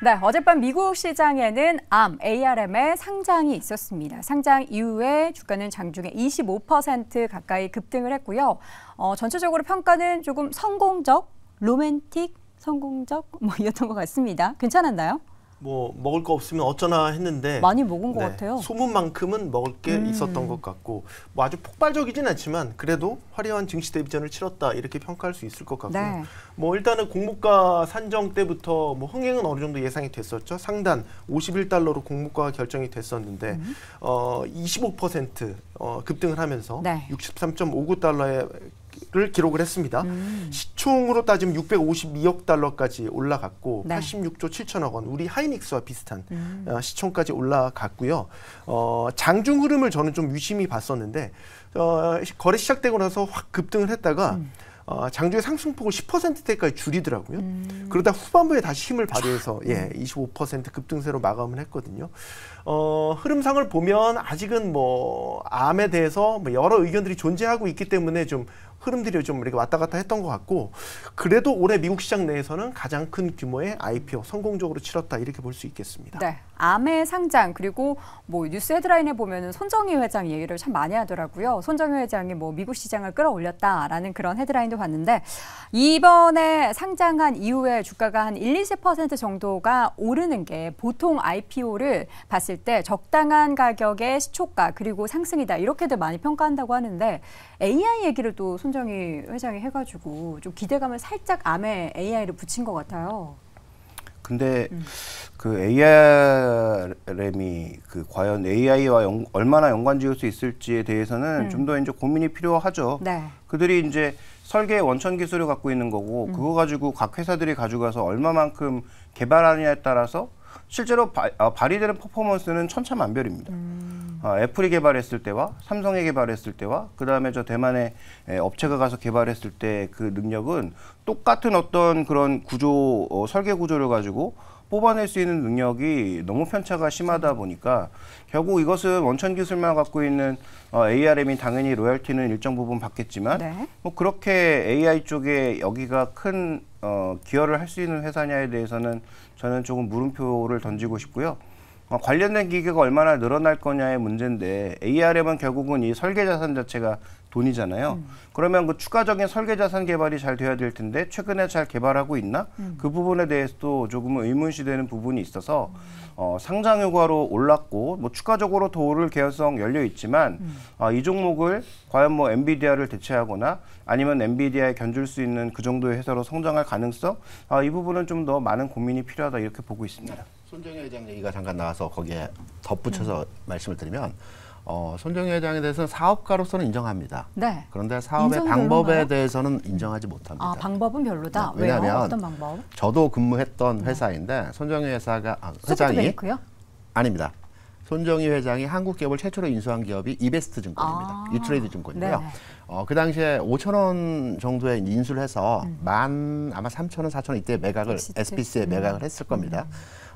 네, 어젯밤 미국 시장에는 암, ARM의 상장이 있었습니다. 상장 이후에 주가는 장중에 25% 가까이 급등을 했고요. 어, 전체적으로 평가는 조금 성공적, 로맨틱, 성공적 뭐 이었던 것 같습니다. 괜찮았나요? 뭐 먹을 거 없으면 어쩌나 했는데 많이 먹은 네, 같아요. 소문만큼은 먹을 게 음. 있었던 것 같고 뭐 아주 폭발적이진 않지만 그래도 화려한 증시 대비전을 치렀다 이렇게 평가할 수 있을 것같고 네. 뭐 일단은 공모가 산정 때부터 뭐 흥행은 어느 정도 예상이 됐었죠. 상단 51달러로 공모가가 결정이 됐었는데 음. 어25% 어, 급등을 하면서 네. 63.59달러에 를 기록을 했습니다. 음. 시총으로 따지면 652억 달러까지 올라갔고 네. 86조 7천억 원, 우리 하이닉스와 비슷한 음. 어, 시총까지 올라갔고요. 어, 장중 흐름을 저는 좀 유심히 봤었는데 어, 거래 시작되고 나서 확 급등을 했다가 음. 어, 장중에 상승폭을 10%대까지 줄이더라고요. 음. 그러다 후반부에 다시 힘을 아, 발휘해서 예, 25% 음. 급등세로 마감을 했거든요. 어, 흐름상을 보면 아직은 뭐 암에 대해서 뭐 여러 의견들이 존재하고 있기 때문에 좀 흐름들이 좀 이렇게 왔다 갔다 했던 것 같고 그래도 올해 미국 시장 내에서는 가장 큰 규모의 IPO 성공적으로 치렀다 이렇게 볼 수 있겠습니다. 네. 암의 상장 그리고 뭐 뉴스 헤드라인에 보면은 손정희 회장 얘기를 참 많이 하더라고요. 손정희 회장이 뭐 미국 시장을 끌어올렸다라는 그런 헤드라인도 봤는데 이번에 상장한 이후에 주가가 한 1, 20% 정도가 오르는 게 보통 IPO를 봤을 때 적당한 가격의 시초가 그리고 상승이다 이렇게들 많이 평가한다고 하는데 AI 얘기를 또손 심정이 회장이 해가지고 좀 기대감을 살짝 암에 AI를 붙인 것 같아요. 근데 음. 그 ARM이 그 과연 AI와 연, 얼마나 연관 지을 수 있을지에 대해서는 음. 좀더 이제 고민이 필요하죠. 네. 그들이 이제 설계의 원천 기술을 갖고 있는 거고 음. 그거 가지고 각 회사들이 가져가서 얼마만큼 개발하느냐에 따라서 실제로 바, 아, 발휘되는 퍼포먼스는 천차만별입니다. 음. 어, 애플이 개발했을 때와 삼성이 개발했을 때와 그 다음에 저 대만의 업체가 가서 개발했을 때 그 능력은 똑같은 어떤 그런 구조 어, 설계 구조를 가지고 뽑아낼 수 있는 능력이 너무 편차가 심하다 보니까 결국 이것은 원천 기술만 갖고 있는 어, ARM이 당연히 로열티는 일정 부분 받겠지만 네. 뭐 그렇게 AI 쪽에 여기가 큰 어, 기여를 할 수 있는 회사냐에 대해서는 저는 조금 물음표를 던지고 싶고요. 어, 관련된 기계가 얼마나 늘어날 거냐의 문제인데 ARM은 결국은 이 설계 자산 자체가 돈이잖아요. 음. 그러면 그 추가적인 설계 자산 개발이 잘 돼야 될 텐데 최근에 잘 개발하고 있나? 음. 그 부분에 대해서도 조금 의문시되는 부분이 있어서 어, 상장 효과로 올랐고 뭐 추가적으로 더 오를 개연성 열려 있지만 음. 아, 이 종목을 과연 뭐 엔비디아를 대체하거나 아니면 엔비디아에 견줄 수 있는 그 정도의 회사로 성장할 가능성 아, 이 부분은 좀 더 많은 고민이 필요하다 이렇게 보고 있습니다. 손정혜 회장 얘기가 잠깐 나와서 거기에 덧붙여서 음. 말씀을 드리면 어, 손정희 회장에 대해서는 사업가로서는 인정합니다. 네. 그런데 사업의 방법에 대해서는 인정하지 못합니다. 아, 방법은 별로다. 네. 왜냐하면 왜요? 어떤 방법? 저도 근무했던 네. 회사인데 손정희 회사가 아, 회장이 소프요 아닙니다. 손정희 회장이 한국 기업을 최초로 인수한 기업이 이베스트 증권입니다. 아 유트레이드 증권인데요. 네, 네. 어, 그 당시에 5천 원 정도에 인수를 해서 음. 만 아마 3천 원, 4천 원 이때 매각을 SPC에 음. 매각을 했을 겁니다. 음.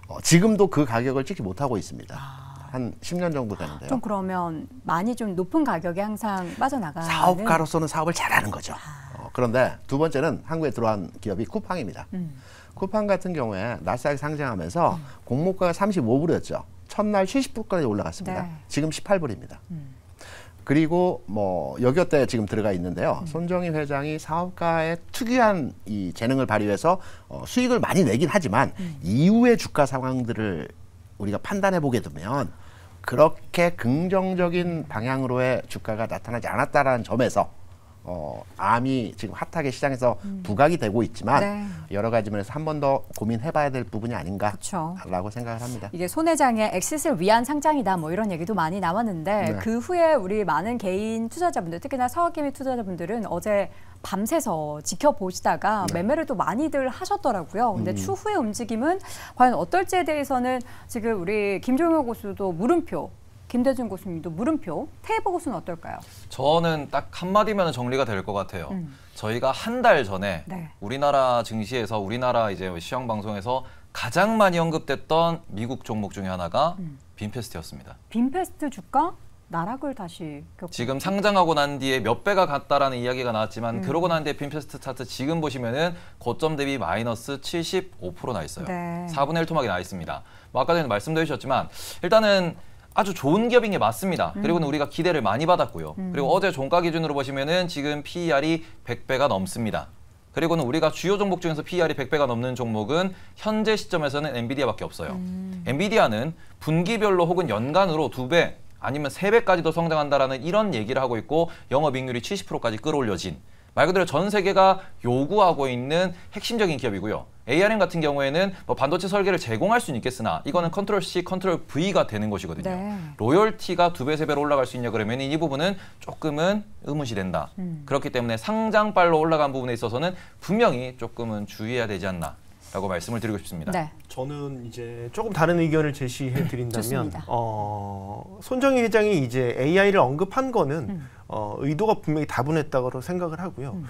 어, 지금도 그 가격을 찍지 못하고 있습니다. 아한 10년 정도 되는데요. 좀 그러면 많이 좀 높은 가격에 항상 빠져나가는 사업가로서는 사업을 잘하는 거죠. 아. 어, 그런데 두 번째는 한국에 들어온 기업이 쿠팡입니다. 음. 쿠팡 같은 경우에 나스닥 상장하면서 음. 공모가가 35불이었죠. 첫날 70불까지 올라갔습니다. 네. 지금 18불입니다. 음. 그리고 뭐 여기어때 지금 들어가 있는데요. 음. 손정희 회장이 사업가의 특유한 이 재능을 발휘해서 어, 수익을 많이 내긴 하지만 음. 이후의 주가 상황들을 우리가 판단해 보게 되면 그렇게 긍정적인 방향으로의 주가가 나타나지 않았다라는 점에서 어, 암이 지금 핫하게 시장에서 음. 부각이 되고 있지만 네. 여러 가지 면에서 한 번 더 고민해봐야 될 부분이 아닌가라고 그쵸. 생각을 합니다. 이게 손해장의 엑시스를 위한 상장이다 뭐 이런 얘기도 많이 나왔는데 네. 그 후에 우리 많은 개인 투자자분들 특히나 사업개미 투자자분들은 어제 밤새서 지켜보시다가 네. 매매를 또 많이들 하셨더라고요. 근데 음. 추후의 움직임은 과연 어떨지에 대해서는 지금 우리 김종효 고수도 물음표 김대중 고수님도 물음표, 테이버 고수는 어떨까요? 저는 딱 한마디면 정리가 될 것 같아요. 음. 저희가 한 달 전에 네. 우리나라 증시에서 우리나라 이제 시황 방송에서 가장 많이 언급됐던 미국 종목 중에 하나가 음. 빈페스트였습니다. 빈페스트 주가 나락을 다시 겪고 지금 상장하고 난 뒤에 몇 배가 갔다라는 이야기가 나왔지만 음. 그러고 난 뒤에 핀페스트 차트 지금 보시면은 고점 대비 마이너스 75%나 있어요. 네. 4분의 1 토막이 나 있습니다. 뭐 아까 전에 말씀드 주셨지만 일단은 아주 좋은 기업인 게 맞습니다. 음. 그리고는 우리가 기대를 많이 받았고요. 음. 그리고 어제 종가 기준으로 보시면은 지금 PER이 100배가 넘습니다. 그리고는 우리가 주요 종목 중에서 PER이 100배가 넘는 종목은 현재 시점에서는 엔비디아밖에 없어요. 음. 엔비디아는 분기별로 혹은 연간으로 두배 아니면 세배까지도 성장한다라는 이런 얘기를 하고 있고 영업이익률이 70%까지 끌어올려진 말 그대로 전 세계가 요구하고 있는 핵심적인 기업이고요. ARM 같은 경우에는 뭐 반도체 설계를 제공할 수는 있겠으나 이거는 컨트롤 C, 컨트롤 V가 되는 것이거든요. 네. 로열티가 두 배, 세 배로 올라갈 수 있냐 그러면 이 부분은 조금은 의문시된다. 음. 그렇기 때문에 상장발로 올라간 부분에 있어서는 분명히 조금은 주의해야 되지 않나 라고 말씀을 드리고 싶습니다. 네. 저는 이제 조금 다른 의견을 제시해 드린다면 어, 손정희 회장이 이제 AI를 언급한 거는 음. 어, 의도가 분명히 다분했다고 생각을 하고요. 음.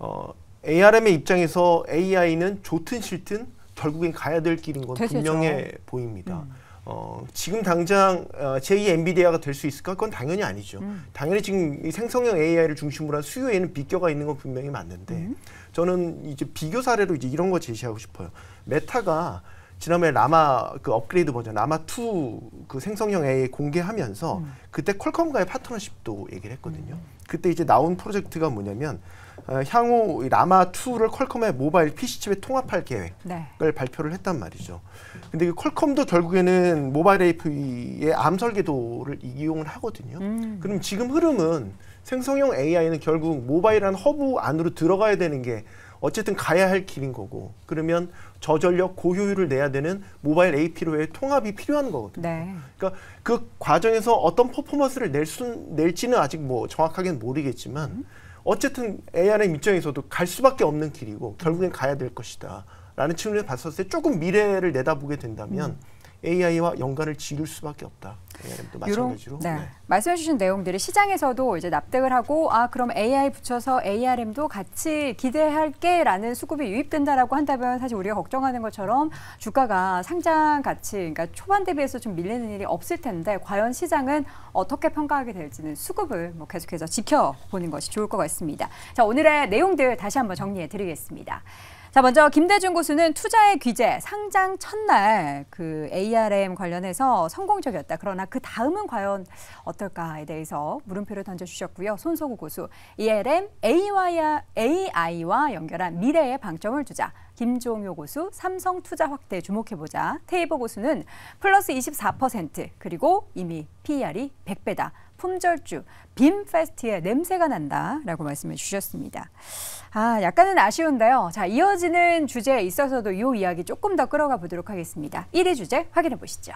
어, ARM의 입장에서 AI는 좋든 싫든 결국엔 가야 될 길인 건 되시죠. 분명해 보입니다. 음. 어, 지금 당장 어, 제2 엔비디아가 될 수 있을까? 그건 당연히 아니죠. 음. 당연히 지금 이 생성형 AI를 중심으로 한 수요에는 비껴가 있는 건 분명히 맞는데 음. 저는 이제 비교 사례로 이제 이런 거 제시하고 싶어요. 메타가 지난번에 라마 그 업그레이드 버전 라마 2 그 생성형 AI 공개하면서 음. 그때 퀄컴과의 파트너십도 얘기를 했거든요. 음. 그때 이제 나온 프로젝트가 뭐냐면 어, 향후 라마 2를 퀄컴의 모바일 PC 칩에 통합할 네. 계획을 네. 발표를 했단 말이죠. 근데 이 그 퀄컴도 결국에는 모바일 AP의 암 설계도를 이용을 하거든요. 음. 그럼 지금 흐름은 생성형 AI는 결국 모바일한 허브 안으로 들어가야 되는 게 어쨌든 가야 할 길인 거고 그러면 저전력 고효율을 내야 되는 모바일 AP로의 통합이 필요한 거거든요. 네. 그러니까 그 과정에서 어떤 퍼포먼스를 낼 수, 낼지는 아직 뭐 정확하게는 모르겠지만 어쨌든 ARM 입장에서도 갈 수밖에 없는 길이고 결국엔 가야 될 것이다. 라는 측면에서 봤을 때 조금 미래를 내다보게 된다면 음. AI와 연관을 지을 수밖에 없다. a 마찬가지로. 네. 네. 말씀해 주신 내용들이 시장에서도 이제 납득을 하고 아 그럼 AI 붙여서 ARM도 같이 기대할게라는 수급이 유입된다라고 한다면 사실 우리가 걱정하는 것처럼 주가가 상장 같이 그러니까 초반 대비해서 좀 밀리는 일이 없을 텐데 과연 시장은 어떻게 평가하게 될지는 수급을 뭐 계속해서 지켜보는 것이 좋을 것 같습니다. 자 오늘의 내용들 다시 한번 정리해 드리겠습니다. 자, 먼저 김대중 고수는 투자의 귀재 상장 첫날 그 ARM 관련해서 성공적이었다. 그러나 그 다음은 과연 어떨까에 대해서 물음표를 던져주셨고요. 손석우 고수, ELM, AI와, AI와 연결한 미래의 방점을 두자 김종효 고수, 삼성 투자 확대 주목해보자. 테이버 고수는 플러스 24% 그리고 이미 PER이 100배다. 품절주 빔페스트의 냄새가 난다라고 말씀해 주셨습니다. 아, 약간은 아쉬운데요. 자, 이어지는 주제에 있어서도 이 이야기 조금 더 끌어가 보도록 하겠습니다. 1위 주제 확인해 보시죠.